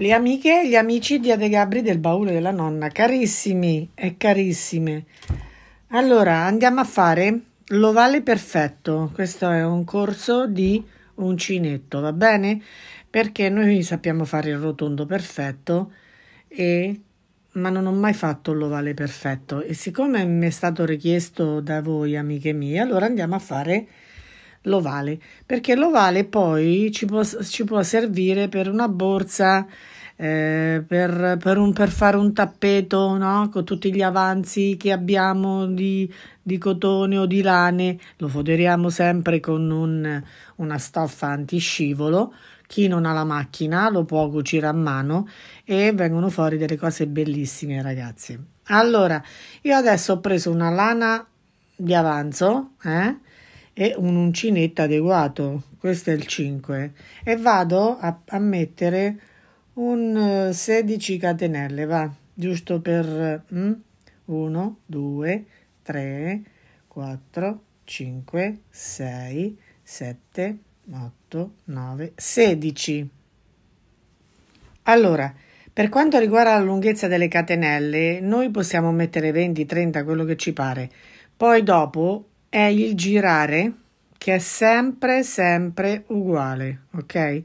Le amiche e gli amici di Ade Gabri del baule della nonna, carissimi e carissime. Allora, andiamo a fare l'ovale perfetto. Questo è un corso di uncinetto, va bene? Perché noi sappiamo fare il rotondo perfetto e ma non ho mai fatto l'ovale perfetto e siccome mi è stato richiesto da voi amiche mie, allora andiamo a fare l'ovale, perché l'ovale poi ci può, ci può servire per una borsa, eh, per, per, un, per, fare un tappeto no? con tutti gli avanzi che abbiamo di, di, cotone o di lane, lo foderiamo sempre con un, una stoffa antiscivolo. Chi non ha la macchina lo può cucire a mano e vengono fuori delle cose bellissime, ragazzi. Allora, io adesso ho preso una lana di avanzo, eh? e un uncinetto adeguato questo è il 5 e vado a, a mettere un 16 eh, catenelle va giusto per 1 2 3 4 5 6 7 8 9 16 allora per quanto riguarda la lunghezza delle catenelle noi possiamo mettere 20 30 quello che ci pare poi dopo è il girare che è sempre sempre uguale, ok?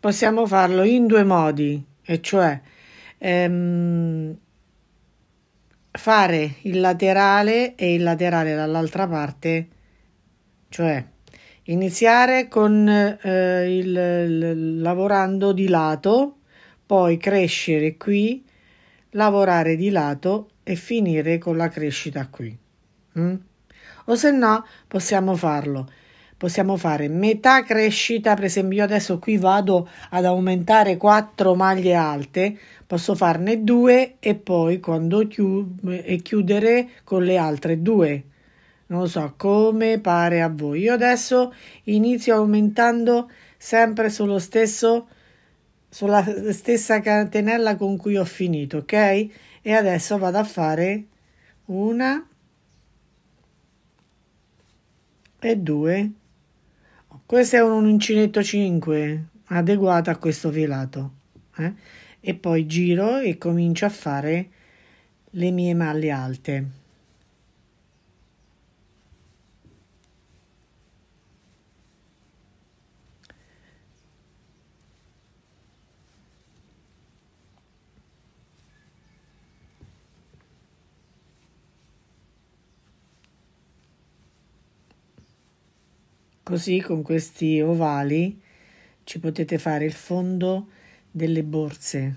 Possiamo farlo in due modi, e cioè ehm, fare il laterale e il laterale dall'altra parte, cioè iniziare con eh, il, il, lavorando di lato, poi crescere qui, lavorare di lato e finire con la crescita qui. Mm? o se no possiamo farlo. Possiamo fare metà crescita, per esempio io adesso qui vado ad aumentare 4 maglie alte, posso farne 2 e poi quando chiud- e chiudere con le altre 2. Non lo so come pare a voi. Io adesso inizio aumentando sempre sullo stesso sulla stessa catenella con cui ho finito, ok? E adesso vado a fare una e 2. Questo è un uncinetto 5 adeguato a questo filato. Eh? E poi giro e comincio a fare le mie maglie alte. Così con questi ovali ci potete fare il fondo delle borse.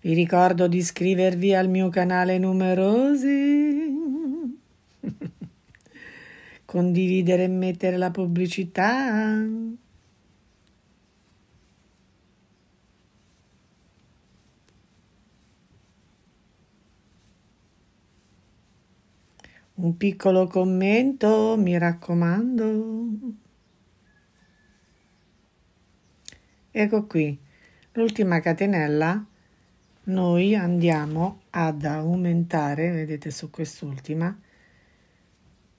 Vi ricordo di iscrivervi al mio canale numerosi, condividere e mettere la pubblicità. un piccolo commento, mi raccomando. Ecco qui, l'ultima catenella, noi andiamo ad aumentare, vedete su quest'ultima,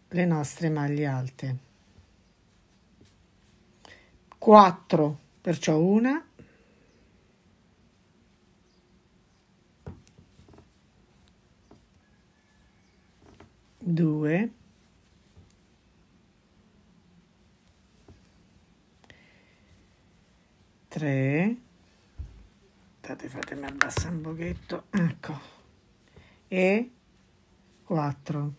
le nostre maglie alte. 4, perciò una, 2 3 State, fatemi abbassare un pochetto ecco e 4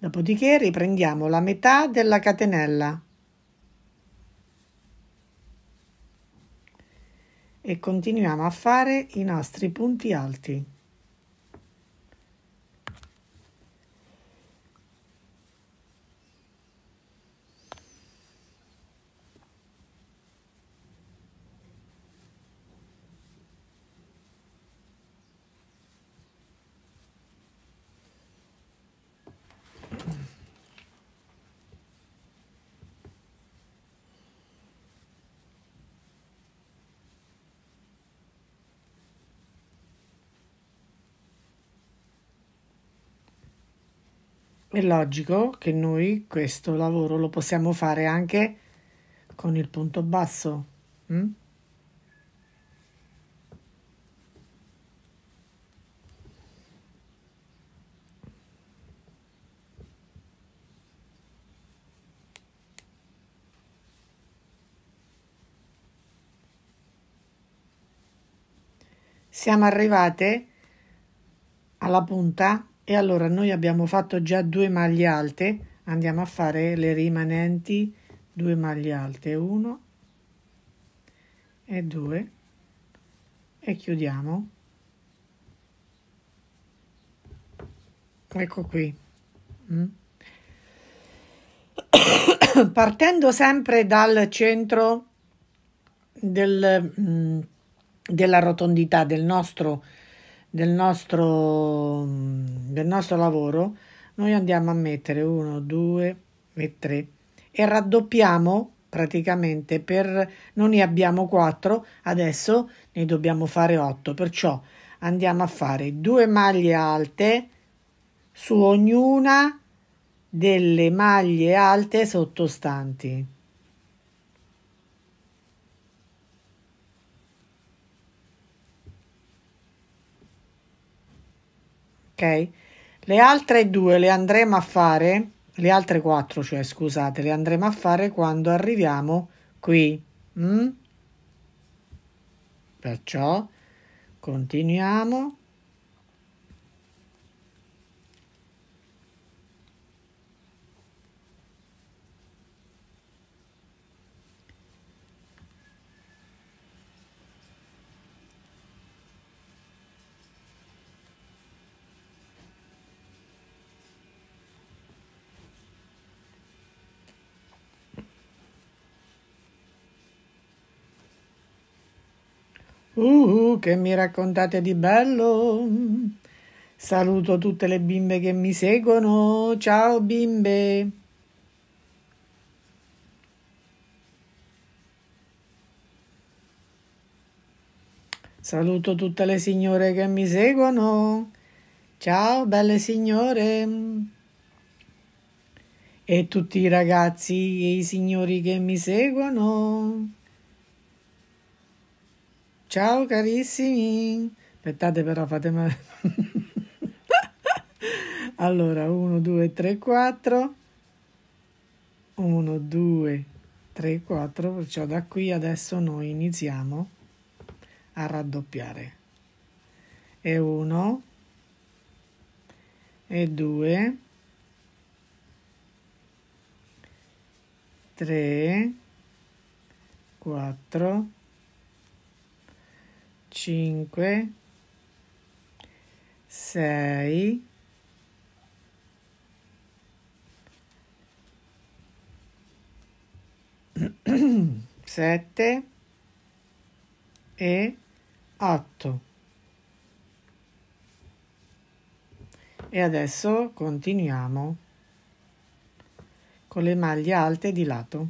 dopodiché riprendiamo la metà della catenella e continuiamo a fare i nostri punti alti È logico che noi questo lavoro lo possiamo fare anche con il punto basso. Mm? Siamo arrivate alla punta e allora noi abbiamo fatto già due maglie alte, andiamo a fare le rimanenti due maglie alte, 1 e 2 e chiudiamo. Ecco qui. Mm. Partendo sempre dal centro del, mm, della rotondità del nostro del nostro, del nostro lavoro, noi andiamo a mettere 1, 2 e 3 e raddoppiamo praticamente per non ne abbiamo 4 adesso ne dobbiamo fare 8 perciò andiamo a fare due maglie alte su ognuna delle maglie alte sottostanti ok? Le altre due le andremo a fare, le altre quattro, cioè scusate, le andremo a fare quando arriviamo qui. Mm? Perciò continuiamo. Uh, uh, che mi raccontate di bello? Saluto tutte le bimbe che mi seguono. Ciao bimbe! Saluto tutte le signore che mi seguono. Ciao belle signore! E tutti i ragazzi e i signori che mi seguono. Ciao carissimi. Aspettate però, fatemi... allora, 1, 2, 3, 4. 1, 2, 3, 4. Perciò da qui adesso noi iniziamo a raddoppiare. E 1 e 2 3 4 5 6 7 e 8 e adesso continuiamo con le maglie alte di lato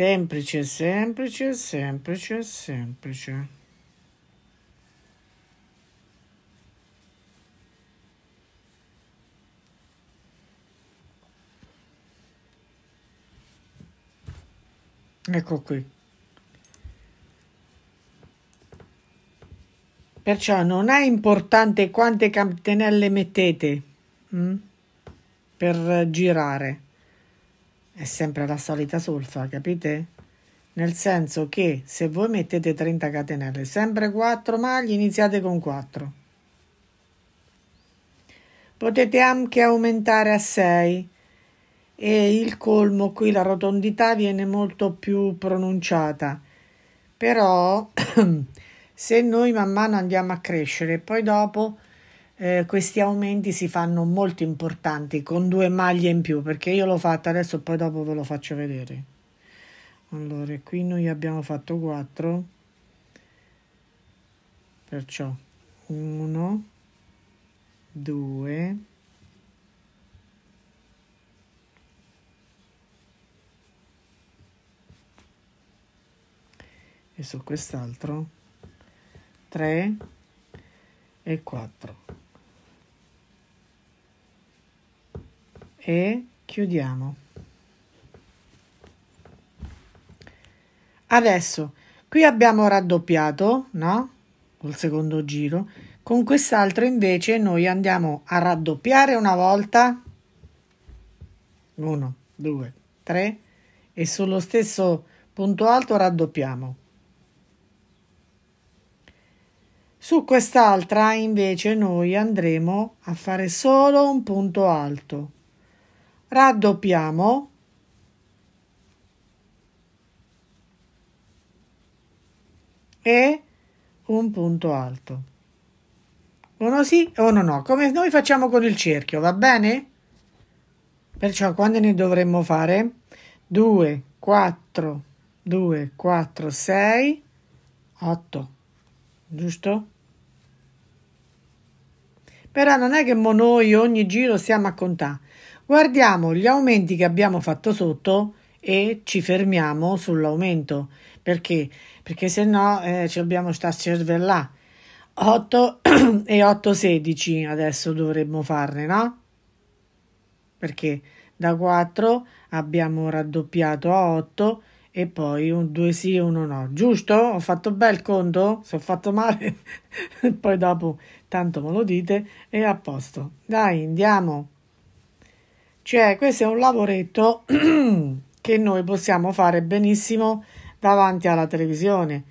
semplice, semplice, semplice, semplice. Ecco qui. Perciò non è importante quante catenelle mettete mh, mm? per girare è sempre la solita solfa, capite? Nel senso che se voi mettete 30 catenelle, sempre 4 maglie, iniziate con 4. Potete anche aumentare a 6 e il colmo qui la rotondità viene molto più pronunciata. Però se noi man mano andiamo a crescere, poi dopo eh, questi aumenti si fanno molto importanti con due maglie in più perché io l'ho fatta adesso poi dopo ve lo faccio vedere allora qui noi abbiamo fatto 4 perciò 1 2 e su quest'altro 3 e 4 e chiudiamo. Adesso qui abbiamo raddoppiato, no? Col secondo giro. Con quest'altro invece noi andiamo a raddoppiare una volta. 1, 2, 3 e sullo stesso punto alto raddoppiamo. Su quest'altra invece noi andremo a fare solo un punto alto raddoppiamo e un punto alto uno sì e uno no come noi facciamo con il cerchio va bene perciò quando ne dovremmo fare 2 4 2 4 6 8 giusto però non è che noi ogni giro stiamo a contare Guardiamo gli aumenti che abbiamo fatto sotto e ci fermiamo sull'aumento. Perché? Perché se no eh, ci dobbiamo stare a cervellà. 8 e 8 16 adesso dovremmo farne, no? Perché da 4 abbiamo raddoppiato a 8 e poi un 2 sì e uno no, giusto? Ho fatto bel conto? Se ho fatto male, poi dopo tanto me lo dite e a posto. Dai, andiamo. Cioè, questo è un lavoretto che noi possiamo fare benissimo davanti alla televisione,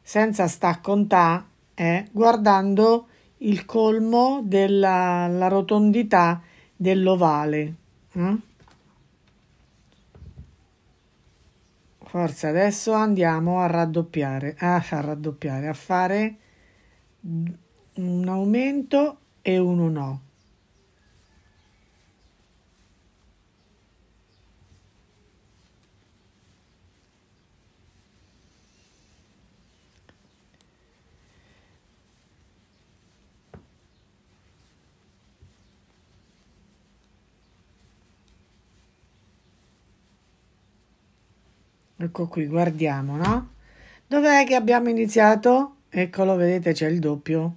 senza sta contà, eh, guardando il colmo della rotondità dell'ovale. Eh? Forza, adesso andiamo a raddoppiare, ah, a raddoppiare, a fare un aumento e uno no. Ecco qui, guardiamo, no? Dov'è che abbiamo iniziato? Eccolo, vedete, c'è il doppio.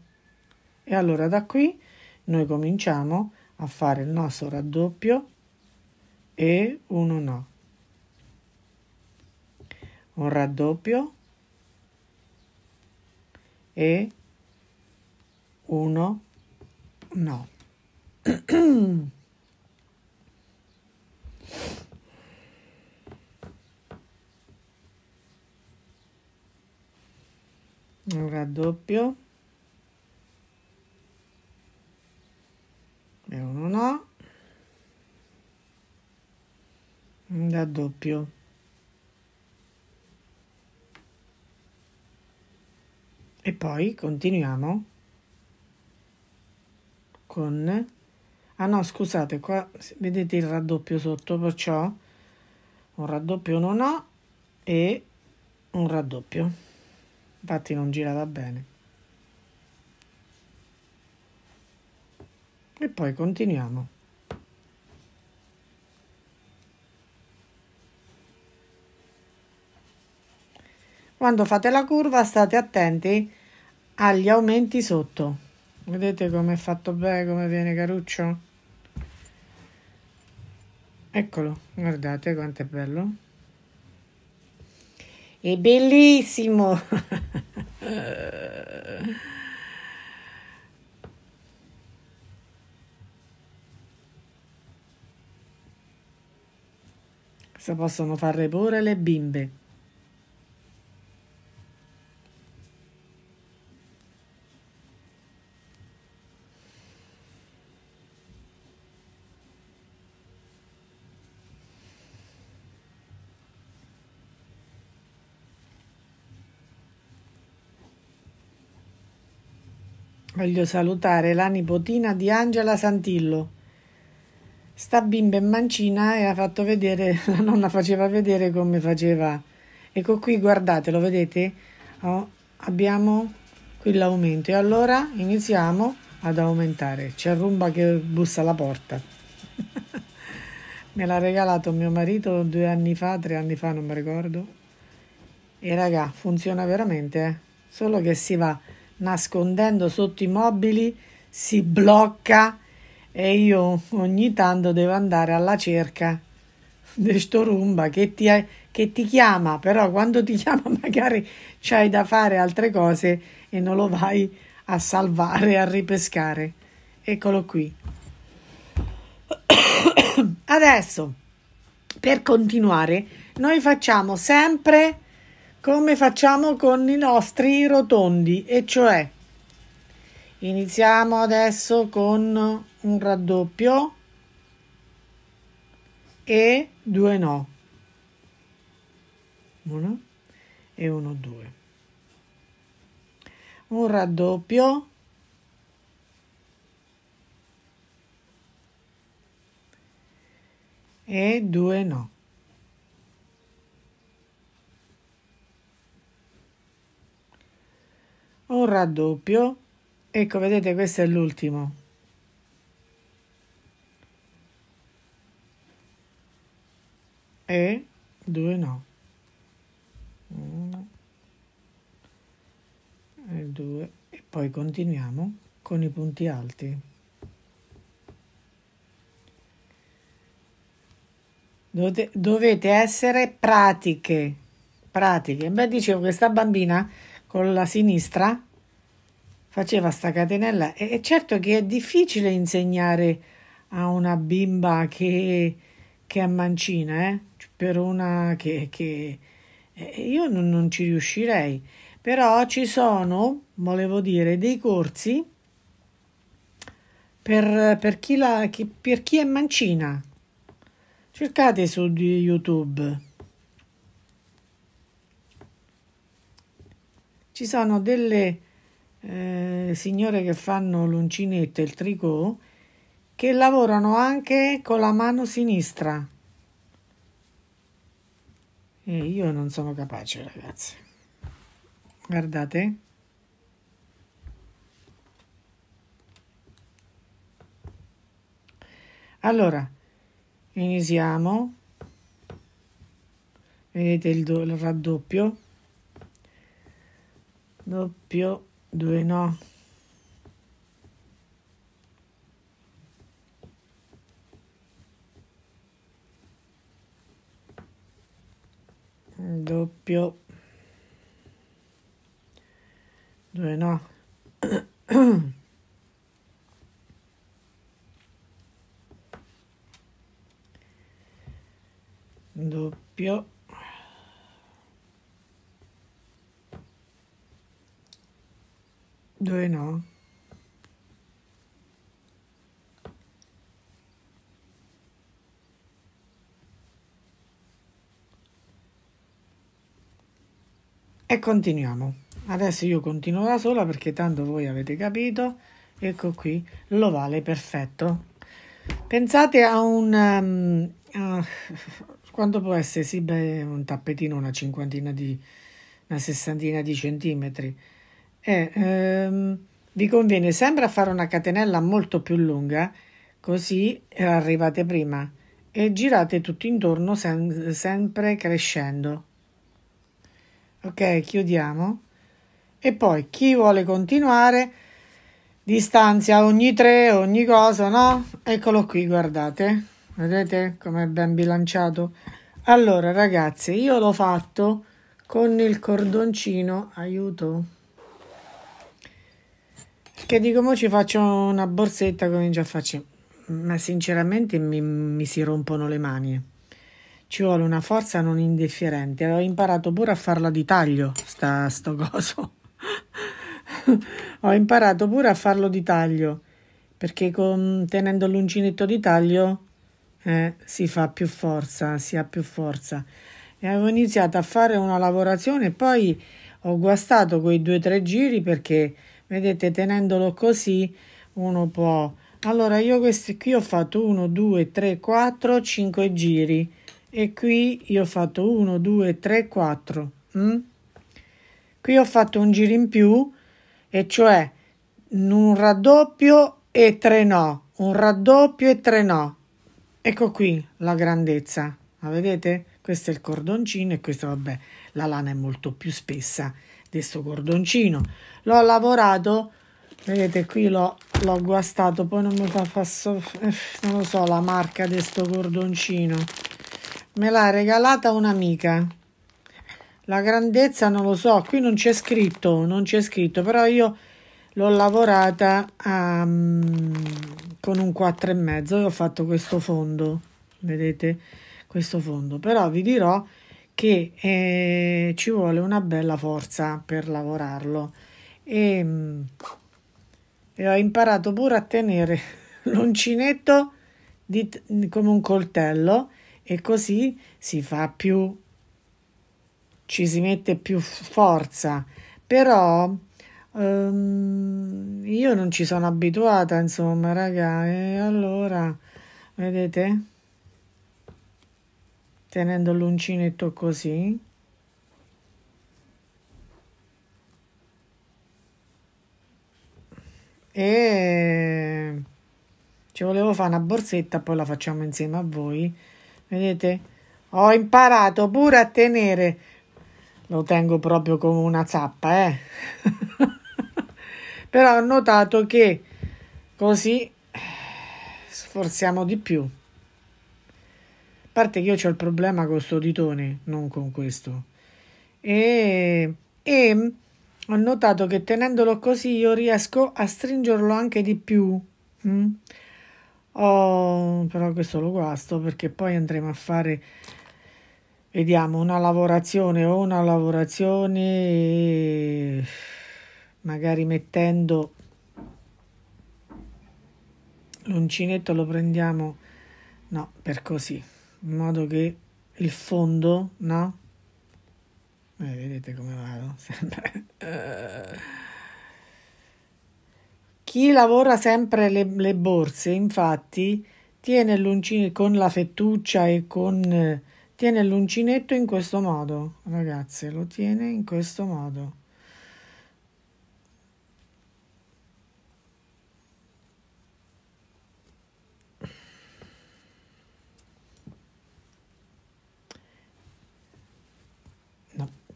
E allora da qui noi cominciamo a fare il nostro raddoppio e uno no. Un raddoppio e uno no. un raddoppio e uno no un raddoppio e poi continuiamo con ah no scusate qua vedete il raddoppio sotto perciò un raddoppio non ho e un raddoppio Infatti non girava bene. E poi continuiamo. Quando fate la curva state attenti agli aumenti sotto. Vedete come è fatto bene, come viene caruccio? Eccolo, guardate quanto è bello. È bellissimo! Uh... possono fare pure le bimbe? Voglio salutare la nipotina di Angela Santillo. Sta bimba in mancina e ha fatto vedere, la nonna faceva vedere come faceva. Ecco qui, guardate, lo vedete? Oh, abbiamo qui l'aumento e allora iniziamo ad aumentare. C'è Rumba che bussa alla porta. Me l'ha regalato mio marito due anni fa, tre anni fa, non mi ricordo. E raga, funziona veramente, eh? solo che si va nascondendo sotto i mobili, si blocca e io ogni tanto devo andare alla cerca di sto rumba che ti, che ti chiama, però quando ti chiama magari c'hai da fare altre cose e non lo vai a salvare, a ripescare. Eccolo qui. Adesso, per continuare, noi facciamo sempre come facciamo con i nostri rotondi, e cioè iniziamo adesso con un raddoppio e due no. Uno e uno, due. Un raddoppio e due no. un raddoppio ecco vedete questo è l'ultimo e due no uno e due e poi continuiamo con i punti alti dovete, essere pratiche pratiche beh dicevo questa bambina con la sinistra, faceva sta catenella e, e certo che è difficile insegnare a una bimba che, che è mancina, eh? Cioè, per una che, che io non, non ci riuscirei, però ci sono, volevo dire, dei corsi per, per, chi, la, chi, per chi è mancina. Cercate su YouTube. Ci sono delle eh, signore che fanno l'uncinetto e il tricot che lavorano anche con la mano sinistra. E io non sono capace, ragazzi. Guardate. Allora, iniziamo. Vedete il, do, il raddoppio doppio due no doppio 2 no doppio dove no. E continuiamo. Adesso io continuo da sola perché tanto voi avete capito. Ecco qui l'ovale perfetto. Pensate a un... Um, uh, quanto può essere? Sì, beh, un tappetino, una cinquantina di... una sessantina di centimetri e eh, ehm, vi conviene sempre fare una catenella molto più lunga, così eh, arrivate prima e girate tutto intorno sem- sempre crescendo. Ok, chiudiamo. E poi chi vuole continuare distanzia ogni tre, ogni cosa, no? Eccolo qui, guardate. Vedete com'è ben bilanciato? Allora, ragazzi, io l'ho fatto con il cordoncino, aiuto. Che dico, mo ci faccio una borsetta, comincio a farci. Ma sinceramente mi, mi si rompono le mani. Ci vuole una forza non indifferente. Ho imparato pure a farla di taglio, sta, sto coso. Ho imparato pure a farlo di taglio, perché con, tenendo l'uncinetto di taglio eh, si fa più forza, si ha più forza. E avevo iniziato a fare una lavorazione poi ho guastato quei due o tre giri perché vedete tenendolo così uno può allora io questi qui ho fatto 1 2 3 4 5 giri e qui io ho fatto 1 2 3 4 qui ho fatto un giro in più e cioè un raddoppio e tre no un raddoppio e tre no ecco qui la grandezza la vedete questo è il cordoncino e questo vabbè la lana è molto più spessa di sto cordoncino l'ho lavorato vedete qui l'ho, l'ho guastato poi non mi fa passo, eh, non lo so la marca di sto cordoncino me l'ha regalata un'amica la grandezza non lo so qui non c'è scritto non c'è scritto però io l'ho lavorata a, ehm, con un 4 e mezzo e ho fatto questo fondo vedete questo fondo però vi dirò che eh, ci vuole una bella forza per lavorarlo e, mm, e ho imparato pure a tenere l'uncinetto di, come un coltello e così si fa più ci si mette più forza però ehm, io non ci sono abituata insomma raga e allora vedete tenendo l'uncinetto così e ci volevo fare una borsetta poi la facciamo insieme a voi vedete ho imparato pure a tenere lo tengo proprio come una zappa eh però ho notato che così sforziamo di più parte che io ho il problema con sto ditone, non con questo. E, e ho notato che tenendolo così io riesco a stringerlo anche di più. Mm? Oh, però questo lo guasto perché poi andremo a fare vediamo una lavorazione o una lavorazione magari mettendo l'uncinetto lo prendiamo no per così in modo che il fondo, no? Eh, vedete come vado, sempre. Chi lavora sempre le, le borse, infatti, tiene l'uncinetto con la fettuccia e con... Eh, tiene l'uncinetto in questo modo, ragazze, lo tiene in questo modo.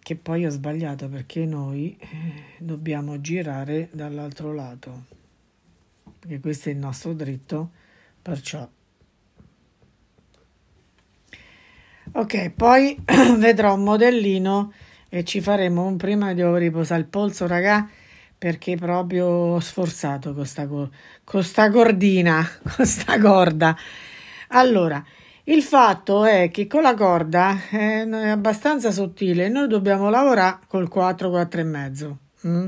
che poi ho sbagliato perché noi eh, dobbiamo girare dall'altro lato, perché questo è il nostro dritto, perciò. Ok, poi vedrò un modellino e ci faremo un prima, devo riposare il polso, raga, perché proprio sforzato con sta, con sta cordina, con sta corda. Allora, il fatto è che con la corda eh, è abbastanza sottile, noi dobbiamo lavorare col 4, 4 e mezzo. Mm?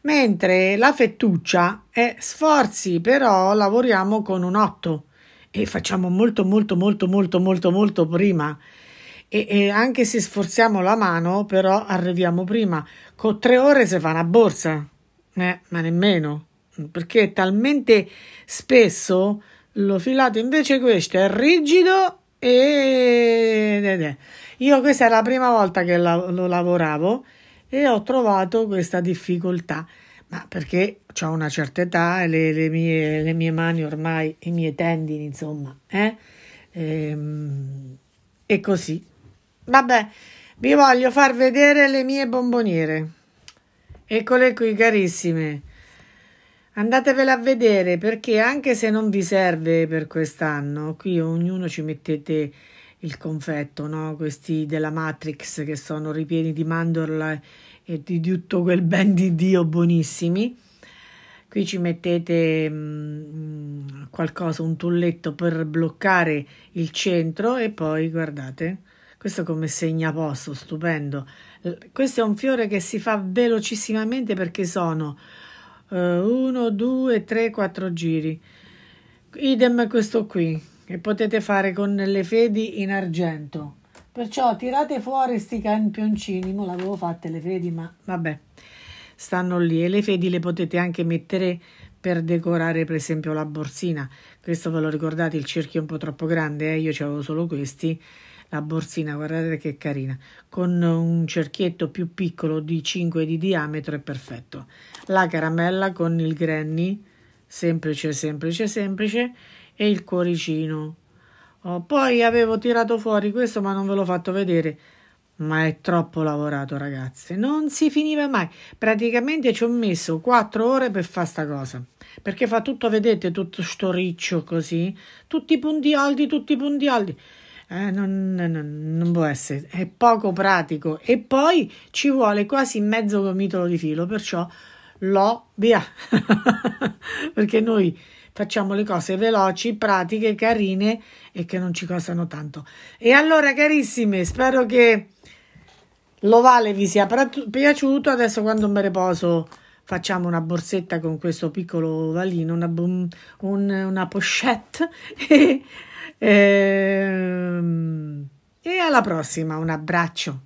Mentre la fettuccia è sforzi, però lavoriamo con un 8 e facciamo molto molto molto molto molto molto prima. E, e anche se sforziamo la mano, però arriviamo prima. Con tre ore si fa una borsa, eh, ma nemmeno, perché talmente spesso l'ho filato invece questo è rigido e io questa è la prima volta che lo lavoravo e ho trovato questa difficoltà ma perché ho una certa età e le, le, mie, le mie mani ormai i miei tendini insomma eh? e, ehm, e così vabbè vi voglio far vedere le mie bomboniere eccole qui carissime Andatevela a vedere perché anche se non vi serve per quest'anno, qui ognuno ci mettete il confetto, no? questi della Matrix che sono ripieni di mandorla e di tutto quel ben di Dio buonissimi. Qui ci mettete mh, mm, mm, qualcosa, un tulletto per bloccare il centro e poi guardate, questo come segna posto, stupendo. Questo è un fiore che si fa velocissimamente perché sono 1, 2, 3, 4 giri. Idem questo qui, che potete fare con le fedi in argento. Perciò tirate fuori sti campioncini, non l'avevo fatte le fedi, ma vabbè, stanno lì. E le fedi le potete anche mettere per decorare per esempio la borsina. Questo ve lo ricordate, il cerchio è un po' troppo grande, eh? io avevo solo questi la borsina, guardate che carina, con un cerchietto più piccolo di 5 di diametro è perfetto la caramella con il granny, semplice, semplice, semplice, e il cuoricino. Oh, poi avevo tirato fuori questo ma non ve l'ho fatto vedere, ma è troppo lavorato ragazze, non si finiva mai. Praticamente ci ho messo 4 ore per fare sta cosa, perché fa tutto, vedete, tutto sto riccio così, tutti i punti alti, tutti i punti alti. Eh, non, non, non, può essere, è poco pratico e poi ci vuole quasi mezzo gomitolo di filo, perciò l'OBA, perché noi facciamo le cose veloci, pratiche, carine e che non ci costano tanto. E allora, carissime, spero che l'ovale vi sia piaciuto. Adesso quando mi riposo facciamo una borsetta con questo piccolo ovalino, una, boom, un, una pochette e, e, ehm, e alla prossima, un abbraccio.